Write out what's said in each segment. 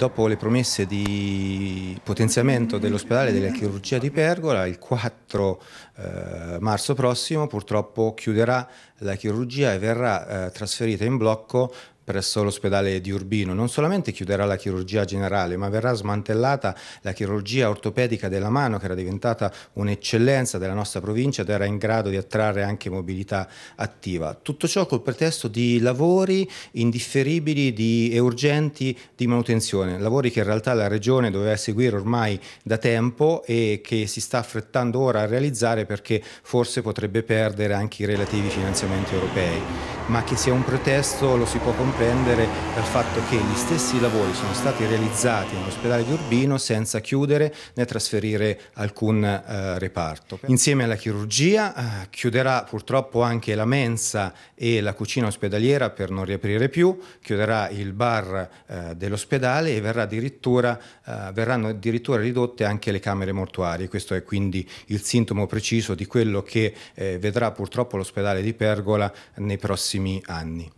Dopo le promesse di potenziamento dell'ospedale della chirurgia di Pergola, il 4 eh, marzo prossimo purtroppo chiuderà la chirurgia e verrà eh, trasferita in blocco presso l'ospedale di Urbino. Non solamente chiuderà la chirurgia generale, ma verrà smantellata la chirurgia ortopedica della mano, che era diventata un'eccellenza della nostra provincia ed era in grado di attrarre anche mobilità attiva. Tutto ciò col pretesto di lavori indifferibili di, e urgenti di manutenzione, lavori che in realtà la Regione doveva seguire ormai da tempo e che si sta affrettando ora a realizzare perché forse potrebbe perdere anche i relativi finanziamenti europei, ma che sia un pretesto lo si può comprendere prendere dal fatto che gli stessi lavori sono stati realizzati nell'ospedale di Urbino senza chiudere né trasferire alcun eh, reparto. Insieme alla chirurgia eh, chiuderà purtroppo anche la mensa e la cucina ospedaliera per non riaprire più, chiuderà il bar eh, dell'ospedale e addirittura, eh, verranno addirittura ridotte anche le camere mortuarie. Questo è quindi il sintomo preciso di quello che eh, vedrà purtroppo l'ospedale di Pergola nei prossimi anni.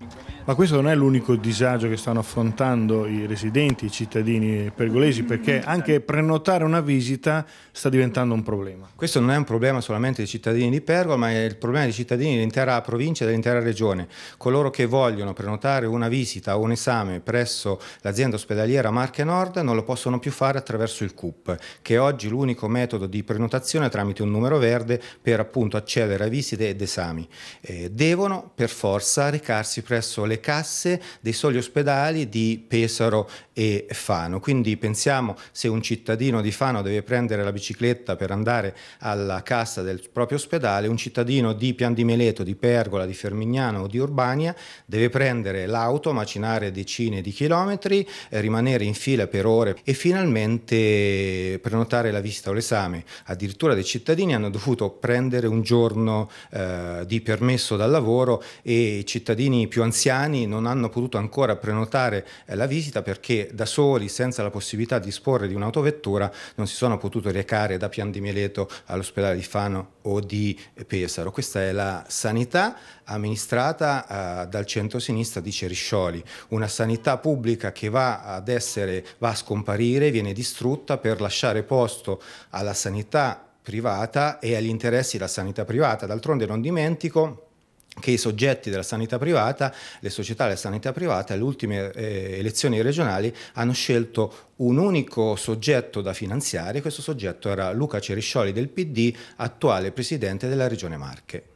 Ma questo non è l'unico disagio che stanno affrontando i residenti, i cittadini pergolesi, perché anche prenotare una visita sta diventando un problema. Questo non è un problema solamente dei cittadini di Pergola, ma è il problema dei cittadini dell'intera provincia e dell'intera regione. Coloro che vogliono prenotare una visita o un esame presso l'azienda ospedaliera Marche Nord non lo possono più fare attraverso il CUP, che è oggi l'unico metodo di prenotazione tramite un numero verde per appunto accedere a visite ed esami. Eh, devono per forza recarsi presso le le casse dei soli ospedali di Pesaro e Fano. Quindi pensiamo se un cittadino di Fano deve prendere la bicicletta per andare alla cassa del proprio ospedale, un cittadino di Pian di Meleto, di Pergola, di Fermignano o di Urbania deve prendere l'auto, macinare decine di chilometri, eh, rimanere in fila per ore e finalmente prenotare la visita o l'esame. Addirittura dei cittadini hanno dovuto prendere un giorno eh, di permesso dal lavoro e i cittadini più anziani italiani non hanno potuto ancora prenotare eh, la visita perché da soli, senza la possibilità di disporre di un'autovettura, non si sono potuti recare da Pian di Meleto all'ospedale di Fano o di Pesaro. Questa è la sanità amministrata eh, dal centro-sinistra di Ceriscioli, una sanità pubblica che va ad essere, va a scomparire, viene distrutta per lasciare posto alla sanità privata e agli interessi della sanità privata. D'altronde non dimentico che i soggetti della sanità privata, le società della sanità privata, alle ultime eh, elezioni regionali hanno scelto un unico soggetto da finanziare, questo soggetto era Luca Ceriscioli del PD, attuale presidente della Regione Marche.